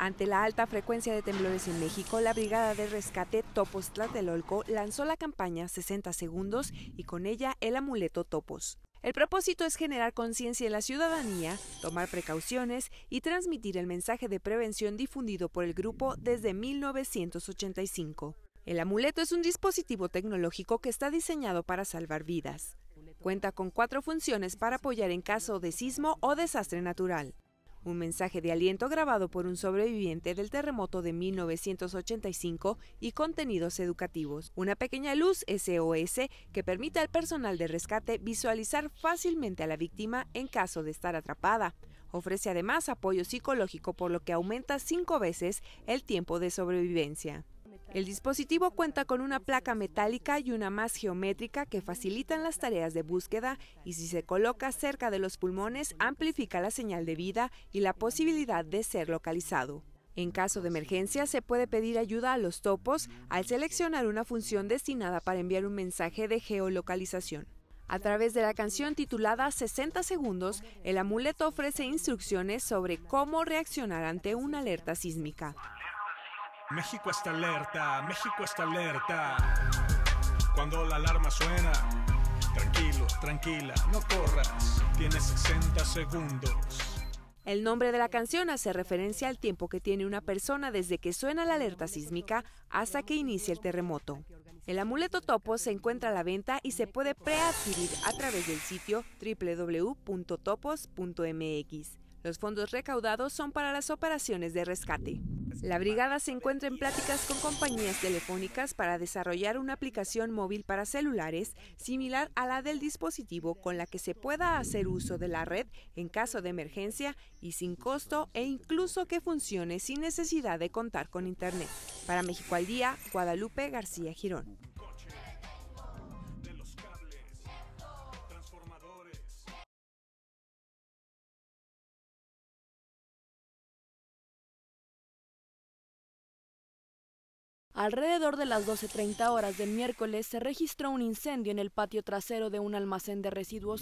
Ante la alta frecuencia de temblores en México, la Brigada de Rescate Topos Tlatelolco lanzó la campaña 60 segundos y con ella el amuleto Topos. El propósito es generar conciencia en la ciudadanía, tomar precauciones y transmitir el mensaje de prevención difundido por el grupo desde 1985. El amuleto es un dispositivo tecnológico que está diseñado para salvar vidas. Cuenta con cuatro funciones para apoyar en caso de sismo o desastre natural un mensaje de aliento grabado por un sobreviviente del terremoto de 1985 y contenidos educativos. Una pequeña luz SOS que permite al personal de rescate visualizar fácilmente a la víctima en caso de estar atrapada. Ofrece además apoyo psicológico por lo que aumenta cinco veces el tiempo de sobrevivencia. El dispositivo cuenta con una placa metálica y una más geométrica que facilitan las tareas de búsqueda y si se coloca cerca de los pulmones amplifica la señal de vida y la posibilidad de ser localizado. En caso de emergencia se puede pedir ayuda a los topos al seleccionar una función destinada para enviar un mensaje de geolocalización. A través de la canción titulada 60 segundos, el amuleto ofrece instrucciones sobre cómo reaccionar ante una alerta sísmica. México está alerta, México está alerta. Cuando la alarma suena, tranquilo, tranquila, no corras, tiene 60 segundos. El nombre de la canción hace referencia al tiempo que tiene una persona desde que suena la alerta sísmica hasta que inicia el terremoto. El amuleto topo se encuentra a la venta y se puede preadquirir a través del sitio www.topos.mx. Los fondos recaudados son para las operaciones de rescate. La brigada se encuentra en pláticas con compañías telefónicas para desarrollar una aplicación móvil para celulares similar a la del dispositivo con la que se pueda hacer uso de la red en caso de emergencia y sin costo e incluso que funcione sin necesidad de contar con internet. Para México al Día, Guadalupe García Girón. Alrededor de las 12.30 horas del miércoles se registró un incendio en el patio trasero de un almacén de residuos